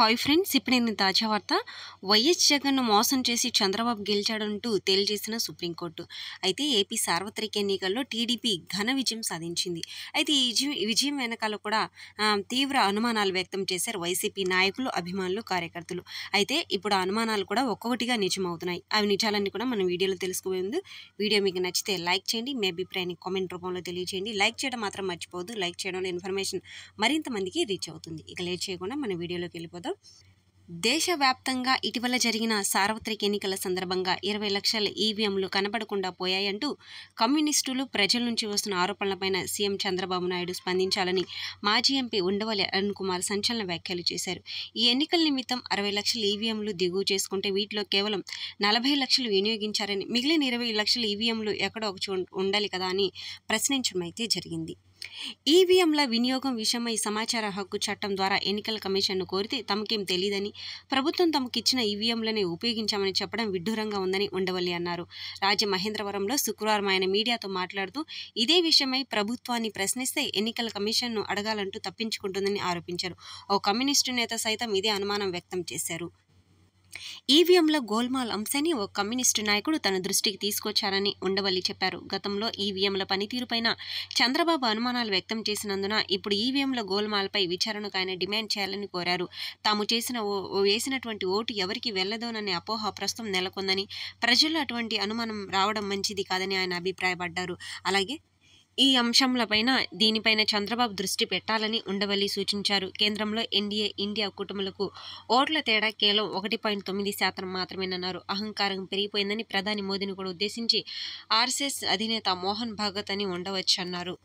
hi friends ఇప్పుడు నేను తాజా వార్త వైఎస్ జగన్ను మోసం చేసి చంద్రబాబు గెలిచాడంటూ తేల్చేసిన సుప్రీంకోర్టు అయితే ఏపీ సార్వత్రిక ఎన్నికల్లో టీడీపీ ఘన విజయం సాధించింది అయితే ఈ విజయం వెనకాల కూడా తీవ్ర అనుమానాలు వ్యక్తం చేశారు వైసీపీ నాయకులు అభిమానులు కార్యకర్తలు అయితే ఇప్పుడు అనుమానాలు కూడా ఒక్కొక్కటిగా నిజమవుతున్నాయి అవి నిజాలన్నీ కూడా మనం వీడియోలో తెలుసుకునే ముందు వీడియో మీకు నచ్చితే లైక్ చేయండి మీ అభిప్రాయాన్ని కామెంట్ రూపంలో తెలియజేయండి లైక్ చేయడం మాత్రం మర్చిపోదు లైక్ చేయడంలో ఇన్ఫర్మేషన్ మరింత మందికి రీచ్ అవుతుంది ఇక లేట్ చేయకుండా మన వీడియోలోకి వెళ్ళిపోతాం చూద్దాం దేశవ్యాప్తంగా ఇటీవల జరిగిన సార్వత్రిక ఎన్నికల సందర్భంగా ఇరవై లక్షల ఈవీఎంలు కనబడకుండా పోయాయంటూ కమ్యూనిస్టులు ప్రజల నుంచి వస్తున్న ఆరోపణలపైన సీఎం చంద్రబాబు నాయుడు స్పందించాలని మాజీ ఎంపీ ఉండవల్లి అరుణ్ కుమార్ సంచలన వ్యాఖ్యలు చేశారు ఈ ఎన్నికల నిమిత్తం అరవై లక్షల ఈవీఎంలు దిగువ చేసుకుంటే వీటిలో కేవలం నలభై లక్షలు వినియోగించారని మిగిలిన ఇరవై లక్షల ఈవీఎంలు ఎక్కడో ఒక ఉండాలి కదా అని ప్రశ్నించడం అయితే జరిగింది ఈవీఎంల వినియోగం విషయమై సమాచార హక్కు చట్టం ద్వారా ఎన్నికల కమిషన్ను కోరితే తమకేం తెలియదని ప్రభుత్వం తమకిచ్చిన ఈవీఎంలనే ఉపయోగించామని చెప్పడం విడ్డూరంగా ఉందని ఉండవల్లి అన్నారు రాజ్య మహేంద్రవరంలో శుక్రవారం ఆయన మీడియాతో మాట్లాడుతూ ఇదే విషయమై ప్రభుత్వాన్ని ప్రశ్నిస్తే ఎన్నికల కమిషన్ను అడగాలంటూ తప్పించుకుంటుందని ఆరోపించారు ఓ కమ్యూనిస్టు నేత సైతం ఇదే అనుమానం వ్యక్తం చేశారు ఈవీఎంల గోల్మాల్ అంశాన్ని ఓ కమ్యూనిస్టు నాయకుడు తన దృష్టికి తీసుకొచ్చారని ఉండవల్లి చెప్పారు గతంలో ఈవీఎంల పనితీరుపైన చంద్రబాబు అనుమానాలు వ్యక్తం చేసినందున ఇప్పుడు ఈవీఎంల గోల్మాల్పై విచారణకు ఆయన డిమాండ్ చేయాలని కోరారు తాము చేసిన వేసినటువంటి ఓటు ఎవరికి వెళ్లదోననే అపోహ ప్రస్తుతం నెలకొందని ప్రజల్లో అటువంటి అనుమానం రావడం మంచిది కాదని ఆయన అభిప్రాయపడ్డారు అలాగే ఈ అంశంలపైన దీనిపైన చంద్రబాబు దృష్టి పెట్టాలని ఉండవల్లి సూచించారు కేంద్రంలో ఎన్డీఏ ఇండియా కూటములకు ఓట్ల తేడా కేవలం ఒకటి పాయింట్ తొమ్మిది శాతం మాత్రమేనన్నారు అహంకారం పెరిగిపోయిందని ప్రధాని మోదీని కూడా ఉద్దేశించి ఆర్ఎస్ఎస్ అధినేత మోహన్ భగత్ అని ఉండవచ్చన్నారు